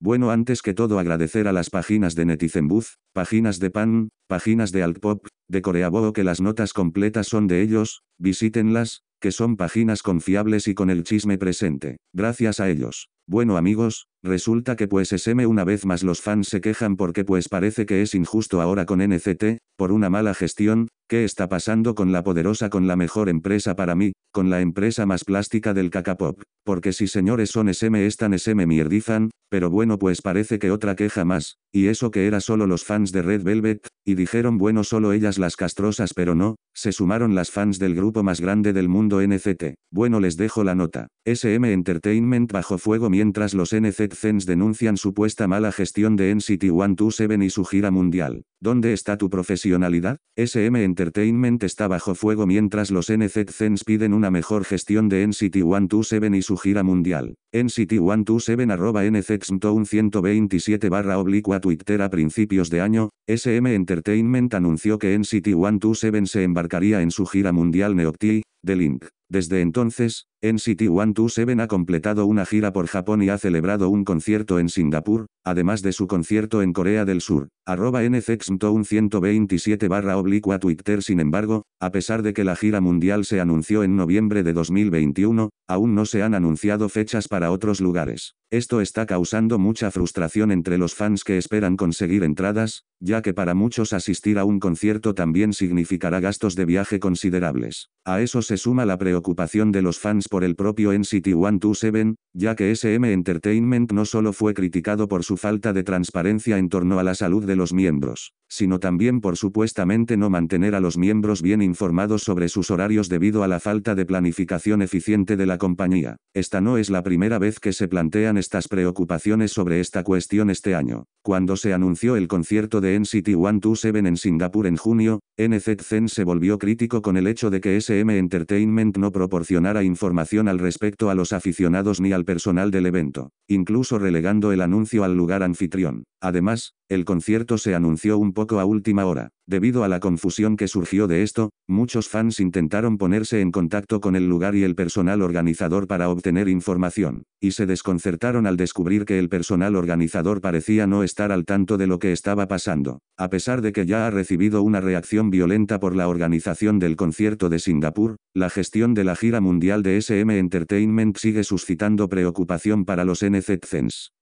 Bueno antes que todo agradecer a las páginas de Netizen páginas de Pan, páginas de Altpop, de coreaboo que las notas completas son de ellos, visítenlas, que son páginas confiables y con el chisme presente. Gracias a ellos. Bueno amigos, Resulta que pues SM una vez más los fans se quejan porque pues parece que es injusto ahora con NCT, por una mala gestión, ¿qué está pasando con la poderosa con la mejor empresa para mí, con la empresa más plástica del cacapop? Porque si señores son SM están SM mierdizan, pero bueno pues parece que otra queja más, y eso que era solo los fans de Red Velvet, y dijeron bueno solo ellas las castrosas pero no, se sumaron las fans del grupo más grande del mundo NCT. Bueno les dejo la nota. SM Entertainment bajo fuego mientras los NCT Red denuncian supuesta mala gestión de NCT 127 y su gira mundial. ¿Dónde está tu profesionalidad? SM Entertainment está bajo fuego mientras los NZ piden una mejor gestión de NCT 127 y su gira mundial. NCT 127 arroba NZXMTOWN 127 barra oblicua Twitter a principios de año, SM Entertainment anunció que NCT 127 se embarcaría en su gira mundial Neocti, The Link. Desde entonces, NCT127 ha completado una gira por Japón y ha celebrado un concierto en Singapur, además de su concierto en Corea del Sur. Arroba 127 barra oblicua Twitter Sin embargo, a pesar de que la gira mundial se anunció en noviembre de 2021, aún no se han anunciado fechas para otros lugares. Esto está causando mucha frustración entre los fans que esperan conseguir entradas, ya que para muchos asistir a un concierto también significará gastos de viaje considerables. A eso se suma la preocupación de los fans por el propio NCT127, ya que SM Entertainment no solo fue criticado por su falta de transparencia en torno a la salud de los miembros, sino también por supuestamente no mantener a los miembros bien informados sobre sus horarios debido a la falta de planificación eficiente de la compañía. Esta no es la primera vez que se plantean estas preocupaciones sobre esta cuestión este año. Cuando se anunció el concierto de NCT 127 en Singapur en junio, NZCEN se volvió crítico con el hecho de que SM Entertainment no proporcionara información información al respecto a los aficionados ni al personal del evento, incluso relegando el anuncio al lugar anfitrión. Además, el concierto se anunció un poco a última hora. Debido a la confusión que surgió de esto, muchos fans intentaron ponerse en contacto con el lugar y el personal organizador para obtener información, y se desconcertaron al descubrir que el personal organizador parecía no estar al tanto de lo que estaba pasando. A pesar de que ya ha recibido una reacción violenta por la organización del concierto de Singapur, la gestión de la gira mundial de SM Entertainment sigue suscitando preocupación para los NZ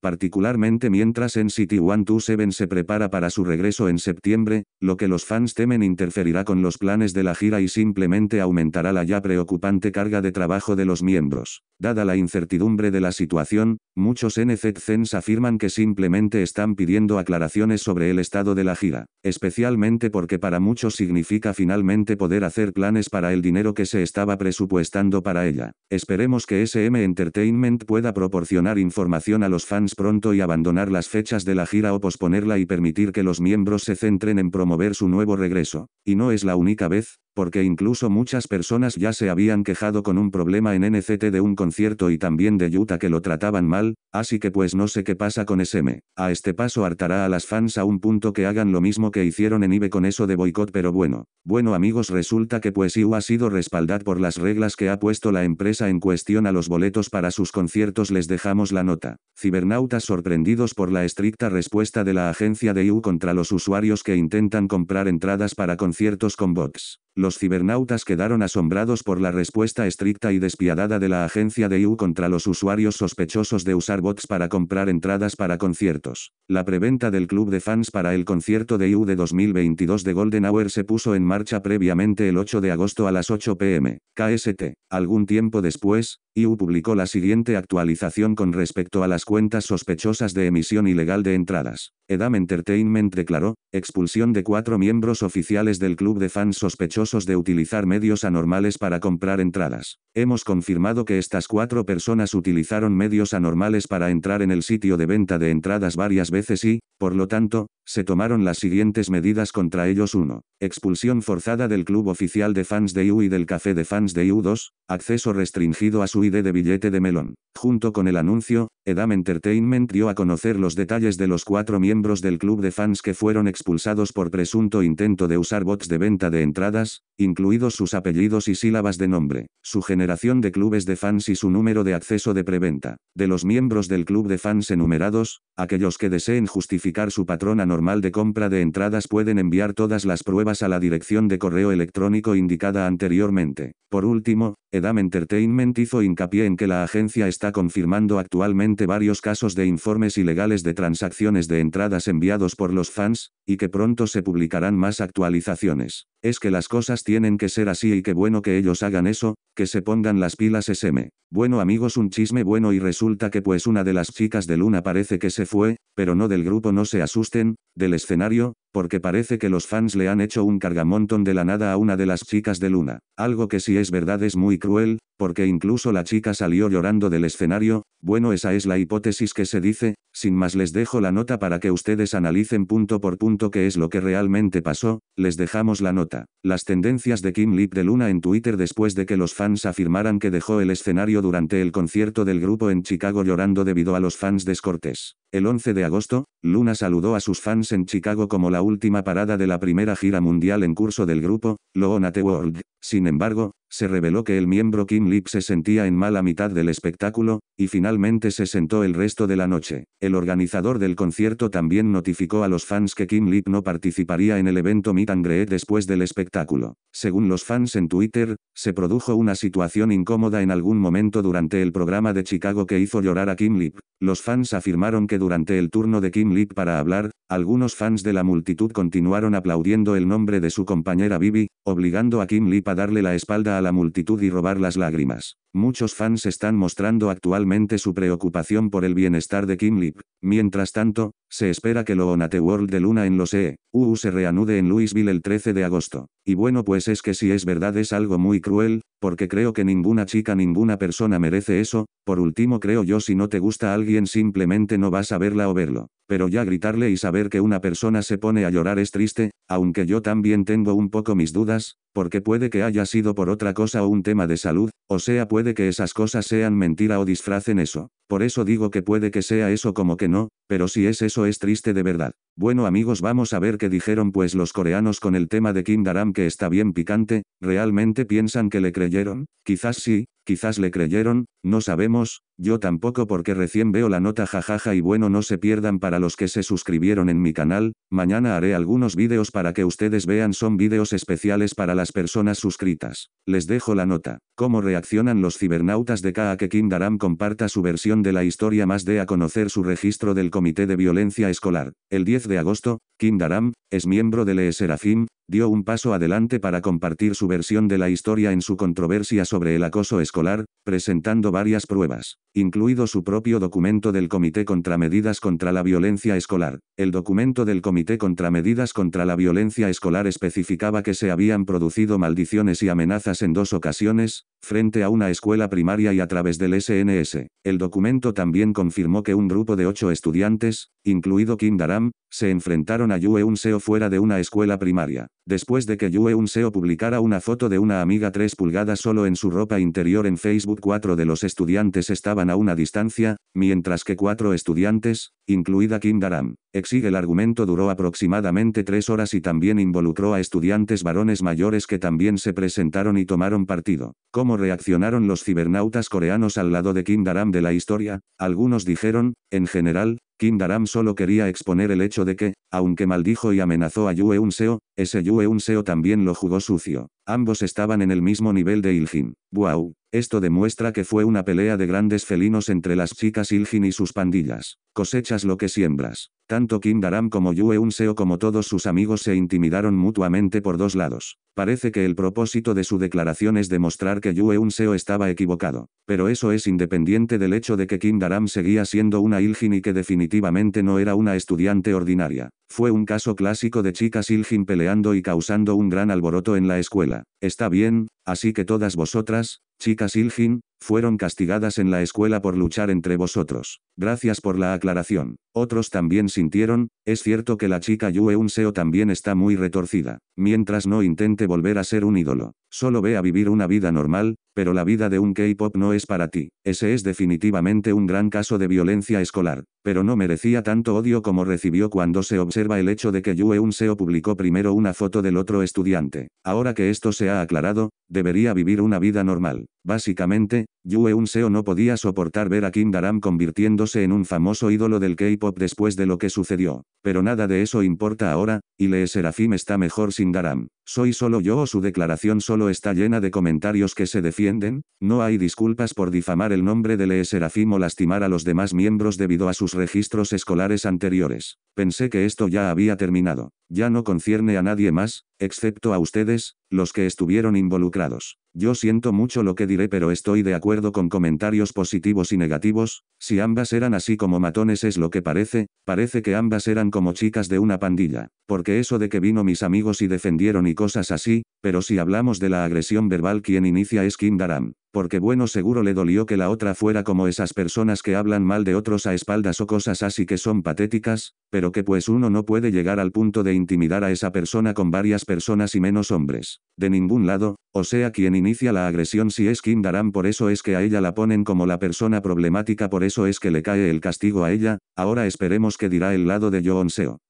particularmente mientras en City 127 se prepara para su regreso en septiembre, lo que los fans temen interferirá con los planes de la gira y simplemente aumentará la ya preocupante carga de trabajo de los miembros. Dada la incertidumbre de la situación, muchos NZZENs afirman que simplemente están pidiendo aclaraciones sobre el estado de la gira, especialmente porque para muchos significa finalmente poder hacer planes para el dinero que se estaba presupuestando para ella. Esperemos que SM Entertainment pueda proporcionar información a los fans pronto y abandonar las fechas de la gira o posponerla y permitir que los miembros se centren en promover su nuevo regreso. Y no es la única vez, porque incluso muchas personas ya se habían quejado con un problema en NCT de un concierto y también de Utah que lo trataban mal, así que pues no sé qué pasa con SM. A este paso hartará a las fans a un punto que hagan lo mismo que hicieron en IBE con eso de boicot pero bueno. Bueno amigos resulta que pues IU ha sido respaldad por las reglas que ha puesto la empresa en cuestión a los boletos para sus conciertos les dejamos la nota. Cibernautas sorprendidos por la estricta respuesta de la agencia de IU contra los usuarios que intentan comprar entradas para conciertos con bots. Los cibernautas quedaron asombrados por la respuesta estricta y despiadada de la agencia de EU contra los usuarios sospechosos de usar bots para comprar entradas para conciertos. La preventa del club de fans para el concierto de EU de 2022 de Golden Hour se puso en marcha previamente el 8 de agosto a las 8 pm, KST. Algún tiempo después, publicó la siguiente actualización con respecto a las cuentas sospechosas de emisión ilegal de entradas. Edam Entertainment declaró, expulsión de cuatro miembros oficiales del club de fans sospechosos de utilizar medios anormales para comprar entradas. Hemos confirmado que estas cuatro personas utilizaron medios anormales para entrar en el sitio de venta de entradas varias veces y, por lo tanto, se tomaron las siguientes medidas contra ellos 1. Expulsión forzada del club oficial de fans de IU y del café de fans de IU 2, acceso restringido a su ID de billete de melón. Junto con el anuncio, Edam Entertainment dio a conocer los detalles de los cuatro miembros del club de fans que fueron expulsados por presunto intento de usar bots de venta de entradas, incluidos sus apellidos y sílabas de nombre, su generación de clubes de fans y su número de acceso de preventa. De los miembros del club de fans enumerados, aquellos que deseen justificar su patrón anormal de compra de entradas pueden enviar todas las pruebas a la dirección de correo electrónico indicada anteriormente. Por último, Edam Entertainment hizo hincapié en que la agencia está confirmando actualmente varios casos de informes ilegales de transacciones de entradas enviados por los fans, y que pronto se publicarán más actualizaciones. Es que las cosas tienen que ser así y qué bueno que ellos hagan eso, que se pongan las pilas SM. Bueno amigos un chisme bueno y resulta que pues una de las chicas de Luna parece que se fue, pero no del grupo no se asusten, del escenario, porque parece que los fans le han hecho un cargamontón de la nada a una de las chicas de Luna, algo que si es verdad es muy cruel, porque incluso la chica salió llorando del escenario, bueno esa es la hipótesis que se dice, sin más les dejo la nota para que ustedes analicen punto por punto qué es lo que realmente pasó, les dejamos la nota. Las tendencias de Kim Lip de Luna en Twitter después de que los fans afirmaran que dejó el escenario durante el concierto del grupo en Chicago llorando debido a los fans descortés. El 11 de agosto, Luna saludó a sus fans en Chicago como la última parada de la primera gira mundial en curso del grupo, Loona the World. Sin embargo, se reveló que el miembro Kim Lip se sentía en mala mitad del espectáculo, y finalmente se sentó el resto de la noche. El organizador del concierto también notificó a los fans que Kim Lip no participaría en el evento Meet and Greet después del espectáculo. Según los fans en Twitter, se produjo una situación incómoda en algún momento durante el programa de Chicago que hizo llorar a Kim Lip. Los fans afirmaron que durante el turno de Kim Lee para hablar, algunos fans de la multitud continuaron aplaudiendo el nombre de su compañera Bibi, obligando a Kim Lip a darle la espalda a la multitud y robar las lágrimas. Muchos fans están mostrando actualmente su preocupación por el bienestar de Kim Lip. Mientras tanto, se espera que lo Onate World de Luna en los EU se reanude en Louisville el 13 de agosto. Y bueno pues es que si es verdad es algo muy cruel, porque creo que ninguna chica ninguna persona merece eso, por último creo yo si no te gusta alguien simplemente no vas a verla o verlo. Pero ya gritarle y saber que una persona se pone a llorar es triste, aunque yo también tengo un poco mis dudas, porque puede que haya sido por otra cosa o un tema de salud, o sea puede que esas cosas sean mentira o disfracen eso. Por eso digo que puede que sea eso como que no, pero si es eso es triste de verdad. Bueno amigos vamos a ver qué dijeron pues los coreanos con el tema de Kim Daram que está bien picante, ¿realmente piensan que le creyeron? Quizás sí, quizás le creyeron, no sabemos, yo tampoco porque recién veo la nota jajaja y bueno no se pierdan para los que se suscribieron en mi canal, mañana haré algunos vídeos para que ustedes vean son vídeos especiales para las personas suscritas. Les dejo la nota. ¿Cómo reaccionan los cibernautas de K a que Kim Daram comparta su versión de la historia más de a conocer su registro del Comité de Violencia Escolar? El 10 de agosto, Kim Daram, es miembro de Lee dio un paso adelante para compartir su versión de la historia en su controversia sobre el acoso escolar, presentando varias pruebas incluido su propio documento del Comité contra Medidas contra la Violencia Escolar. El documento del Comité contra Medidas contra la Violencia Escolar especificaba que se habían producido maldiciones y amenazas en dos ocasiones, frente a una escuela primaria y a través del SNS. El documento también confirmó que un grupo de ocho estudiantes, incluido Kim Daram, se enfrentaron a Yue Unseo fuera de una escuela primaria. Después de que Yue Unseo publicara una foto de una amiga 3 pulgadas solo en su ropa interior en Facebook, cuatro de los estudiantes estaban a una distancia, mientras que cuatro estudiantes, incluida Kim Daram, exige el argumento duró aproximadamente tres horas y también involucró a estudiantes varones mayores que también se presentaron y tomaron partido reaccionaron los cibernautas coreanos al lado de Kim Daram de la historia, algunos dijeron, en general, Kim Daram solo quería exponer el hecho de que, aunque maldijo y amenazó a Yue Seo, ese Yue Seo también lo jugó sucio. Ambos estaban en el mismo nivel de ilfin ¡Wow! Esto demuestra que fue una pelea de grandes felinos entre las chicas ilfin y sus pandillas. Cosechas lo que siembras. Tanto Kim Daram como Yue Seo como todos sus amigos se intimidaron mutuamente por dos lados. Parece que el propósito de su declaración es demostrar que Yue Seo estaba equivocado. Pero eso es independiente del hecho de que Kim Daram seguía siendo una Ilgin y que definitivamente no era una estudiante ordinaria. Fue un caso clásico de chicas Ilgin peleando y causando un gran alboroto en la escuela. Está bien, así que todas vosotras, chicas Ilgin, fueron castigadas en la escuela por luchar entre vosotros. Gracias por la aclaración. Otros también sintieron, es cierto que la chica Yue seo también está muy retorcida. Mientras no intente volver a ser un ídolo, solo ve a vivir una vida normal, pero la vida de un K-pop no es para ti. Ese es definitivamente un gran caso de violencia escolar. Pero no merecía tanto odio como recibió cuando se observa el hecho de que Yue Seo publicó primero una foto del otro estudiante. Ahora que esto se ha aclarado, debería vivir una vida normal. Básicamente, Yue Seo no podía soportar ver a Kim Daram convirtiéndose en un famoso ídolo del K-pop después de lo que sucedió. Pero nada de eso importa ahora, y Lee Serafim está mejor sin Daram. ¿Soy solo yo o su declaración solo está llena de comentarios que se defienden? No hay disculpas por difamar el nombre de Lee Serafim o lastimar a los demás miembros debido a su registros escolares anteriores. Pensé que esto ya había terminado. Ya no concierne a nadie más, excepto a ustedes, los que estuvieron involucrados. Yo siento mucho lo que diré pero estoy de acuerdo con comentarios positivos y negativos, si ambas eran así como matones es lo que parece, parece que ambas eran como chicas de una pandilla, porque eso de que vino mis amigos y defendieron y cosas así, pero si hablamos de la agresión verbal quien inicia es Kim Daram, porque bueno seguro le dolió que la otra fuera como esas personas que hablan mal de otros a espaldas o cosas así que son patéticas, pero pero que pues uno no puede llegar al punto de intimidar a esa persona con varias personas y menos hombres. De ningún lado, o sea quien inicia la agresión si es Kim Daran por eso es que a ella la ponen como la persona problemática por eso es que le cae el castigo a ella, ahora esperemos que dirá el lado de Yoon Seo.